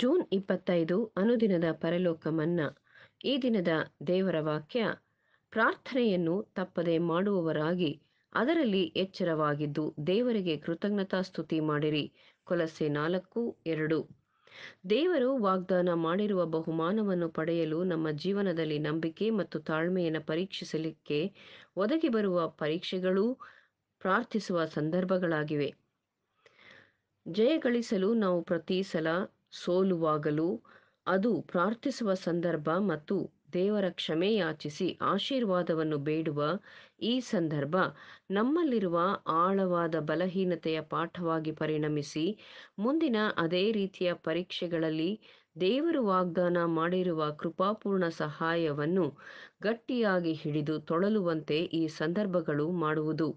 June ಇಪ್ಪತ್ತೈದು ಅನುದಿನದ ಪರಲೋಕ ಈ ದಿನದ ದೇವರ ವಾಕ್ಯ ಪ್ರಾರ್ಥನೆಯನ್ನು ತಪ್ಪದೆ ಮಾಡುವವರಾಗಿ ಅದರಲ್ಲಿ ಎಚ್ಚರವಾಗಿದ್ದು ದೇವರಿಗೆ ಕೃತಜ್ಞತಾ ಸ್ತುತಿ ಮಾಡಿರಿ ಕೊಲಸೆ ನಾಲ್ಕು ಎರಡು ದೇವರು ವಾಗ್ದಾನ ಮಾಡಿರುವ ಬಹುಮಾನವನ್ನು ಪಡೆಯಲು ನಮ್ಮ ಜೀವನದಲ್ಲಿ ನಂಬಿಕೆ ಮತ್ತು ತಾಳ್ಮೆಯನ್ನು ಪರೀಕ್ಷಿಸಲಿಕ್ಕೆ ಒದಗಿ ಬರುವ ಪರೀಕ್ಷೆಗಳೂ ಪ್ರಾರ್ಥಿಸುವ ಸಂದರ್ಭಗಳಾಗಿವೆ ಜಯಗಳಿಸಲು ನಾವು ಪ್ರತಿ ಸಲ ಸೋಲುವಾಗಲೂ ಅದು ಪ್ರಾರ್ಥಿಸುವ ಸಂದರ್ಭ ಮತ್ತು ದೇವರ ಕ್ಷಮೆ ಯಾಚಿಸಿ ಆಶೀರ್ವಾದವನ್ನು ಬೇಡುವ ಈ ಸಂದರ್ಭ ನಮ್ಮಲ್ಲಿರುವ ಆಳವಾದ ಬಲಹೀನತೆಯ ಪಾಠವಾಗಿ ಪರಿಣಮಿಸಿ ಮುಂದಿನ ಅದೇ ರೀತಿಯ ಪರೀಕ್ಷೆಗಳಲ್ಲಿ ದೇವರು ವಾಗ್ದಾನ ಮಾಡಿರುವ ಕೃಪಾಪೂರ್ಣ ಸಹಾಯವನ್ನು ಗಟ್ಟಿಯಾಗಿ ಹಿಡಿದು ತೊಳಲುವಂತೆ ಈ ಸಂದರ್ಭಗಳು ಮಾಡುವುದು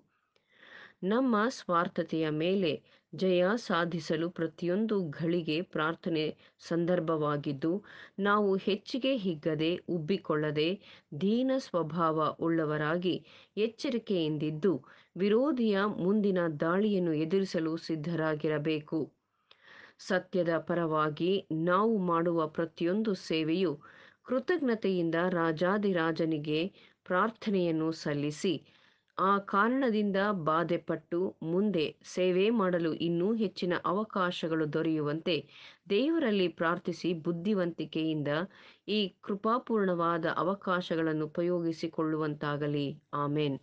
ನಮ್ಮ ಸ್ವಾರ್ಥತೆಯ ಮೇಲೆ ಜಯ ಸಾಧಿಸಲು ಪ್ರತಿಯೊಂದು ಘಳಿಗೆ ಪ್ರಾರ್ಥನೆ ಸಂದರ್ಭವಾಗಿದ್ದು ನಾವು ಹೆಚ್ಚಿಗೆ ಹಿಗ್ಗದೆ ಉಬ್ಬಿಕೊಳ್ಳದೆ ದೀನ ಸ್ವಭಾವ ಉಳ್ಳವರಾಗಿ ಎಚ್ಚರಿಕೆಯಿಂದಿದ್ದು ವಿರೋಧಿಯ ಮುಂದಿನ ದಾಳಿಯನ್ನು ಎದುರಿಸಲು ಸಿದ್ಧರಾಗಿರಬೇಕು ಸತ್ಯದ ಪರವಾಗಿ ನಾವು ಮಾಡುವ ಪ್ರತಿಯೊಂದು ಸೇವೆಯು ಕೃತಜ್ಞತೆಯಿಂದ ರಾಜಾದಿರಾಜನಿಗೆ ಪ್ರಾರ್ಥನೆಯನ್ನು ಸಲ್ಲಿಸಿ ಆ ಕಾರಣದಿಂದ ಬಾಧೆಪಟ್ಟು ಮುಂದೆ ಸೇವೆ ಮಾಡಲು ಇನ್ನೂ ಹೆಚ್ಚಿನ ಅವಕಾಶಗಳು ದೊರೆಯುವಂತೆ ದೇವರಲ್ಲಿ ಪ್ರಾರ್ಥಿಸಿ ಬುದ್ಧಿವಂತಿಕೆಯಿಂದ ಈ ಕೃಪಾಪೂರ್ಣವಾದ ಅವಕಾಶಗಳನ್ನು ಉಪಯೋಗಿಸಿಕೊಳ್ಳುವಂತಾಗಲಿ ಆಮೇನ್